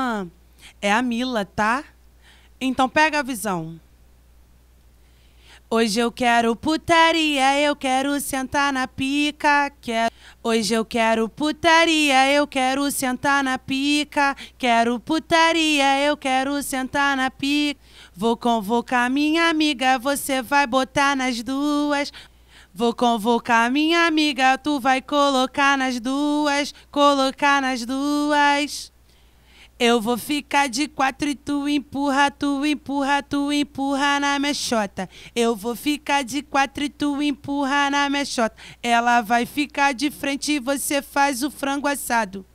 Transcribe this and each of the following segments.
Ah, é a Mila, tá? Então pega a visão. Hoje eu quero putaria, eu quero sentar na pica, quero. Hoje eu quero putaria, eu quero sentar na pica, quero putaria, eu quero sentar na pica. Vou convocar minha amiga, você vai botar nas duas. Vou convocar minha amiga, tu vai colocar nas duas, colocar nas duas. Eu vou ficar de quatro e tu empurra, tu empurra, tu empurra na mexota. Eu vou ficar de quatro e tu empurra na mexota. Ela vai ficar de frente e você faz o frango assado.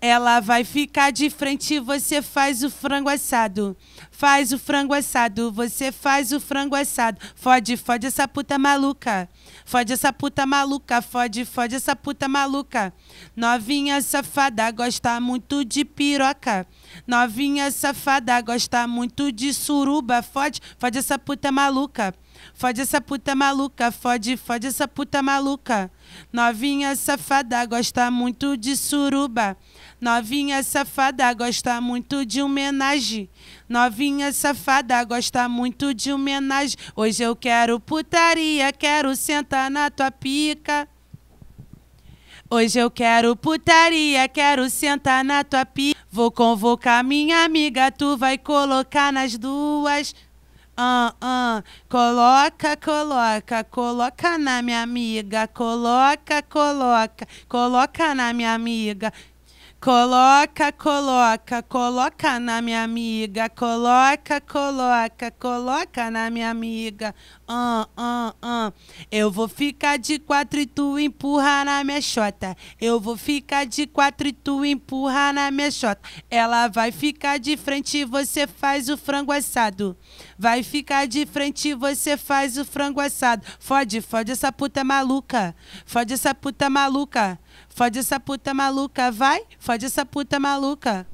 Ela vai ficar de frente, você faz o frango assado. Faz o frango assado, você faz o frango assado. Fode, fode essa puta maluca. Fode essa puta maluca, fode, fode essa puta maluca. Novinha safada, gosta muito de piroca. Novinha safada, gosta muito de suruba. Fode, fode essa puta maluca. Fode essa puta maluca, fode, fode essa puta maluca. Novinha safada, gosta muito de suruba. Novinha safada gosta muito de homenagem. Novinha safada gosta muito de homenagem. Hoje eu quero putaria, quero sentar na tua pica. Hoje eu quero putaria, quero sentar na tua pica. Vou convocar minha amiga, tu vai colocar nas duas. Ah, uh, ah, uh. coloca, coloca, coloca na minha amiga, coloca, coloca, coloca na minha amiga. Coloca, coloca, coloca na minha amiga. Coloca, coloca, coloca na minha amiga. Ah, ah, eu vou ficar de quatro e tu empurra na minha chota. Eu vou ficar de quatro e tu empurra na minha chota. Ela vai ficar de frente e você faz o frango assado. Vai ficar de frente e você faz o frango assado. Fode, fode essa puta maluca. Fode essa puta maluca. Fode essa puta maluca, vai. Fode essa puta maluca.